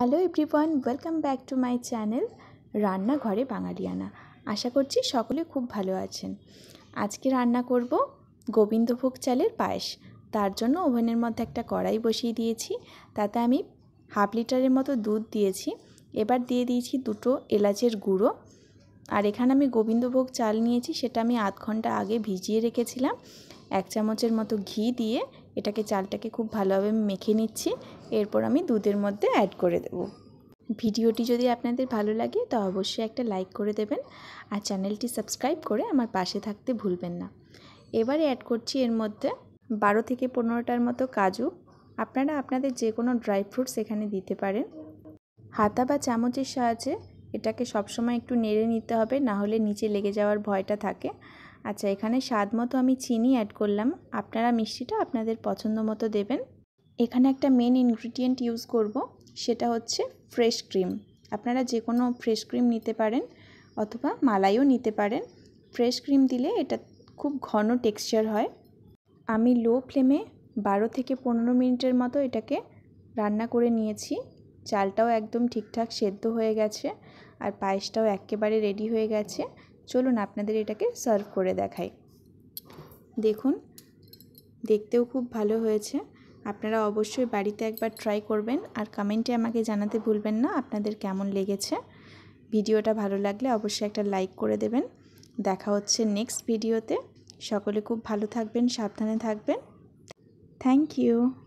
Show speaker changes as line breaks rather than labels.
hello everyone welcome back to my channel রান্নাঘরে বাঙালিয়ানা আশা করছি সকলে খুব ভালো আছেন আজকে রান্না করব গোবিন্দভোগ চালের পায়েস তার জন্য ওভেনের মধ্যে একটা কড়াই বসিয়ে দিয়েছি তাতে আমি হাফ লিটারের মতো দুধ দিয়েছি এবার দিয়ে দিয়েছি দুটো এলাচের গুঁড়ো আর এখানে আমি গোবিন্দভোগ চাল নিয়েছি সেটা আমি আধ ঘন্টা আগে ভিজিয়ে রেখেছিলাম এক চামচের মতো ঘি দিয়ে এটাকে চালটাকে খুব ভালোভাবে মেখে নিচ্ছি এরপর আমি দুধের মধ্যে অ্যাড করে দেব ভিডিওটি যদি আপনাদের ভালো লাগে তো অবশ্যই একটা লাইক করে দেবেন আর চ্যানেলটি সাবস্ক্রাইব করে আমার পাশে থাকতে ভুলবেন না এবারে অ্যাড করছি এর মধ্যে বারো থেকে পনেরোটার মতো কাজু আপনারা আপনাদের যে কোনো ড্রাই ফ্রুটস এখানে দিতে পারেন হাতা বা চামচের সাহায্যে এটাকে সবসময় একটু নেড়ে নিতে হবে না হলে নিচে লেগে যাওয়ার ভয়টা থাকে আচ্ছা এখানে স্বাদ মতো আমি চিনি অ্যাড করলাম আপনারা মিষ্টিটা আপনাদের পছন্দ মতো দেবেন এখানে একটা মেন ইনগ্রিডিয়েন্ট ইউজ করব সেটা হচ্ছে ফ্রেশ ক্রিম আপনারা যে কোনো ফ্রেশ ক্রিম নিতে পারেন অথবা মালাইও নিতে পারেন ফ্রেশ ক্রিম দিলে এটা খুব ঘন টেক্সচার হয় আমি লো ফ্লেমে বারো থেকে পনেরো মিনিটের মতো এটাকে রান্না করে নিয়েছি চালটাও একদম ঠিকঠাক সেদ্ধ হয়ে গেছে আর পায়েসটাও একেবারে রেডি হয়ে গেছে চলুন আপনাদের এটাকে সার্ভ করে দেখাই দেখুন দেখতেও খুব ভালো হয়েছে আপনারা অবশ্যই বাড়িতে একবার ট্রাই করবেন আর কমেন্টে আমাকে জানাতে ভুলবেন না আপনাদের কেমন লেগেছে ভিডিওটা ভালো লাগলে অবশ্যই একটা লাইক করে দেবেন দেখা হচ্ছে নেক্সট ভিডিওতে সকলে খুব ভালো থাকবেন সাবধানে থাকবেন থ্যাংক ইউ